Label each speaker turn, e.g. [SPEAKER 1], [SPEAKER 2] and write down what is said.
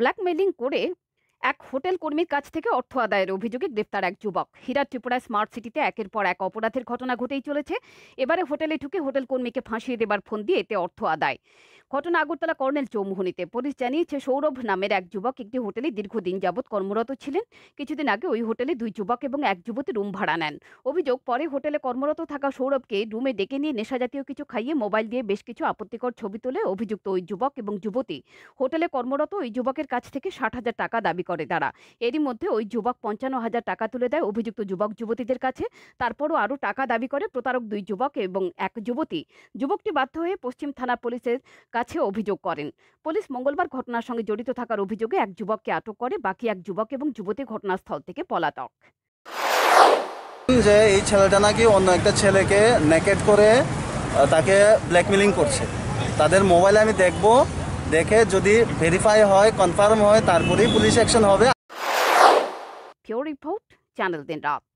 [SPEAKER 1] blackmailing করে এক hotel কর্মীর কাছ থেকে অর্থ আদায়ের অভিযোগে গ্রেফতার এক যুবক হীরা ত্রিপুরা স্মার্ট সিটিতে একের পর এক অপরাধের ঘটনা ঘটেই চলেছে এবারে হোটেলে ঢুকে হোটেল কর্মীকে ফাঁসিয়ে দেবার ফোন দিয়ে এতে অর্থ আদায় ঘটনা আগরতলা কর্নেল চৌমুহনীতে পুলিশ জানিয়েছে সৌরভ নামের এক যুবক একটি হোটেলে দীর্ঘদিন যাবৎ কর্মরত ছিলেন কিছুদিন আগে ওই হোটেলে দুই যুবক এবং এক যুবতী রুম ভাড়া নেন অভিযোগ পরে হোটেলে কর্মরত থাকা সৌরভকে রুমে ডেকে নিয়ে নেশা জাতীয় কিছু খাইয়ে মোবাইল দিয়ে বেশ কিছু আপত্তিকর ছবি তুলে অভিযুক্ত ওই যুবক এবং যুবতী হোটেলে কর্মরত ওই যুবকের কাছ থেকে ষাট হাজার টাকা দাবি করে করে তারা এরই মধ্যে ওই যুবক পঞ্চান্ন হাজার টাকা তুলে দেয় অভিযুক্ত যুবক যুবতীদের কাছে তারপরও আরও টাকা দাবি করে প্রতারক দুই যুবক এবং এক যুবতী যুবকটি বাধ্য হয়ে পশ্চিম থানা পুলিশের কাছে অভিযোগ করেন পুলিশ মঙ্গলবার ঘটনার সঙ্গে জড়িত থাকার অভিযোগে এক যুবককে আটক করে বাকি এক যুবক এবং যুবতী ঘটনাস্থল থেকে পলাতক
[SPEAKER 2] যে এই ছেলেটা নাকি অন্য একটা ছেলেকে নেকেট করে তাকে ব্ল্যাকমেলিং করছে তাদের মোবাইলে আমি দেখবো দেখে যদি ভেরিফাই হয় কনফার্ম হয় তারপরেই পুলিশ অ্যাকশন হবে
[SPEAKER 1] রিপোর্ট চ্যানেল দিন রাত